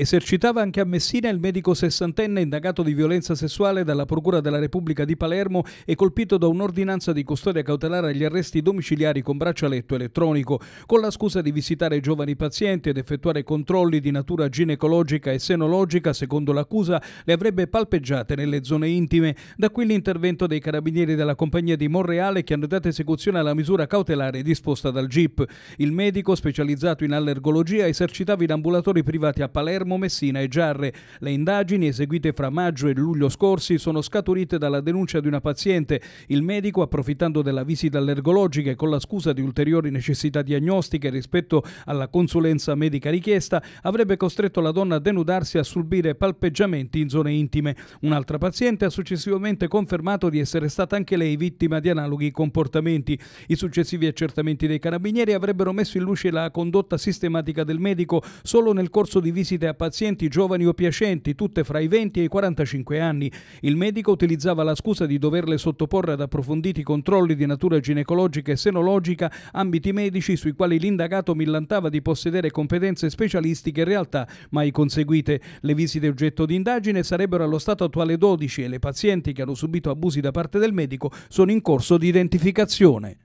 Esercitava anche a Messina il medico sessantenne indagato di violenza sessuale dalla Procura della Repubblica di Palermo e colpito da un'ordinanza di custodia cautelare agli arresti domiciliari con braccialetto elettronico, con la scusa di visitare giovani pazienti ed effettuare controlli di natura ginecologica e senologica, secondo l'accusa, le avrebbe palpeggiate nelle zone intime. Da qui l'intervento dei carabinieri della compagnia di Monreale che hanno dato esecuzione alla misura cautelare disposta dal GIP. Il medico, specializzato in allergologia, esercitava in ambulatori privati a Palermo Palermo, Messina e Giarre. Le indagini eseguite fra maggio e luglio scorsi sono scaturite dalla denuncia di una paziente. Il medico, approfittando della visita all'ergologica e con la scusa di ulteriori necessità diagnostiche rispetto alla consulenza medica richiesta, avrebbe costretto la donna a denudarsi e a subire palpeggiamenti in zone intime. Un'altra paziente ha successivamente confermato di essere stata anche lei vittima di analoghi comportamenti. I successivi accertamenti dei carabinieri avrebbero messo in luce la condotta sistematica del medico solo nel corso di visite a pazienti giovani o piacenti, tutte fra i 20 e i 45 anni. Il medico utilizzava la scusa di doverle sottoporre ad approfonditi controlli di natura ginecologica e senologica, ambiti medici sui quali l'indagato millantava di possedere competenze specialistiche in realtà mai conseguite. Le visite oggetto di indagine sarebbero allo stato attuale 12 e le pazienti che hanno subito abusi da parte del medico sono in corso di identificazione.